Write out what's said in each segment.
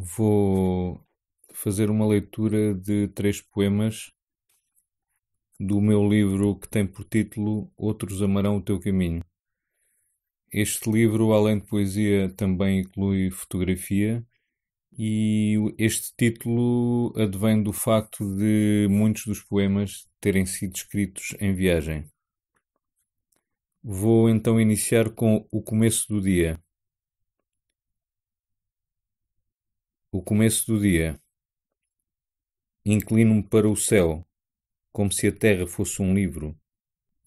vou fazer uma leitura de três poemas do meu livro que tem por título Outros Amarão o Teu Caminho. Este livro, além de poesia, também inclui fotografia e este título advém do facto de muitos dos poemas terem sido escritos em viagem. Vou então iniciar com o começo do dia. O começo do dia. Inclino-me para o céu, como se a terra fosse um livro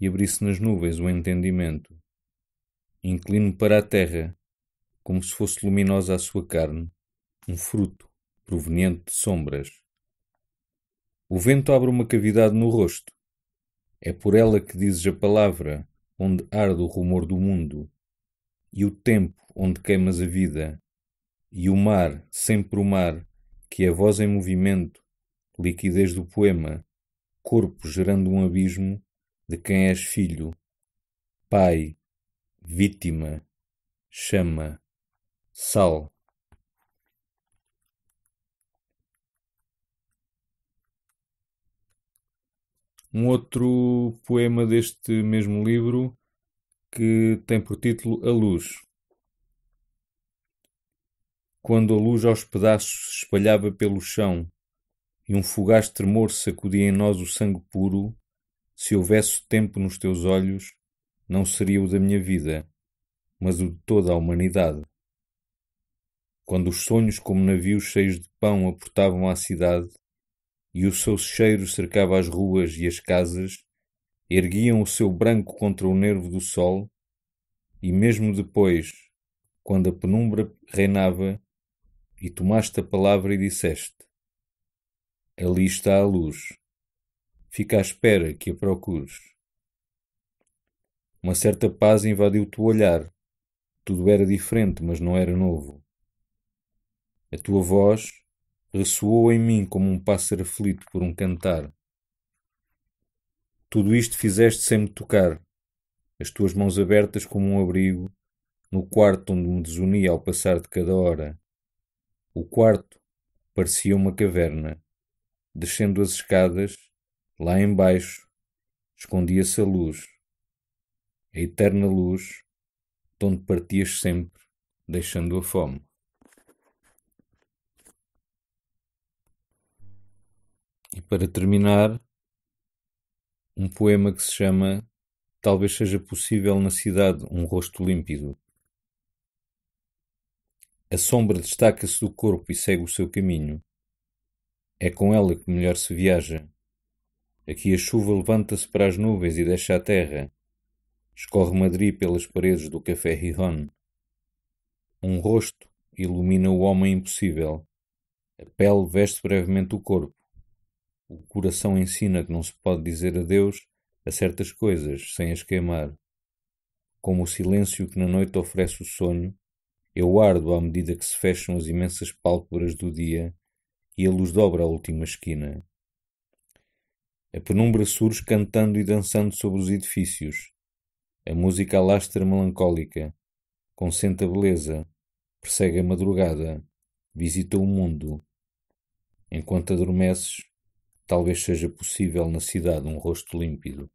e abrisse nas nuvens o entendimento. Inclino-me para a terra, como se fosse luminosa a sua carne, um fruto proveniente de sombras. O vento abre uma cavidade no rosto. É por ela que dizes a palavra, onde arde o rumor do mundo, e o tempo onde queimas a vida, e o mar, sempre o mar, que é voz em movimento, liquidez do poema, corpo gerando um abismo, de quem és filho, pai, vítima, chama, sal. Um outro poema deste mesmo livro que tem por título A Luz quando a luz aos pedaços se espalhava pelo chão e um fugaz tremor sacudia em nós o sangue puro, se houvesse tempo nos teus olhos, não seria o da minha vida, mas o de toda a humanidade. Quando os sonhos, como navios cheios de pão, aportavam à cidade, e o seu cheiro cercava as ruas e as casas, erguiam o seu branco contra o nervo do sol, e mesmo depois, quando a penumbra reinava, e tomaste a palavra e disseste: Ali está a luz. Fica à espera que a procures. Uma certa paz invadiu o teu olhar. Tudo era diferente, mas não era novo. A tua voz ressoou em mim como um pássaro aflito por um cantar. Tudo isto fizeste sem me tocar, as tuas mãos abertas como um abrigo, no quarto onde me desunia ao passar de cada hora. O quarto parecia uma caverna. Descendo as escadas, lá embaixo, escondia-se a luz. A eterna luz, de onde partias sempre, deixando a fome. E para terminar, um poema que se chama Talvez seja possível na cidade um rosto límpido. A sombra destaca-se do corpo e segue o seu caminho. É com ela que melhor se viaja. Aqui a chuva levanta-se para as nuvens e deixa a terra. Escorre Madrid pelas paredes do café Rihon. Um rosto ilumina o homem impossível. A pele veste brevemente o corpo. O coração ensina que não se pode dizer adeus a certas coisas sem as queimar. Como o silêncio que na noite oferece o sonho eu ardo à medida que se fecham as imensas pálpebras do dia e a luz dobra a última esquina. A penumbra surge cantando e dançando sobre os edifícios. A música alastra melancólica, consente a beleza, persegue a madrugada, visita o mundo. Enquanto adormeces, talvez seja possível na cidade um rosto límpido.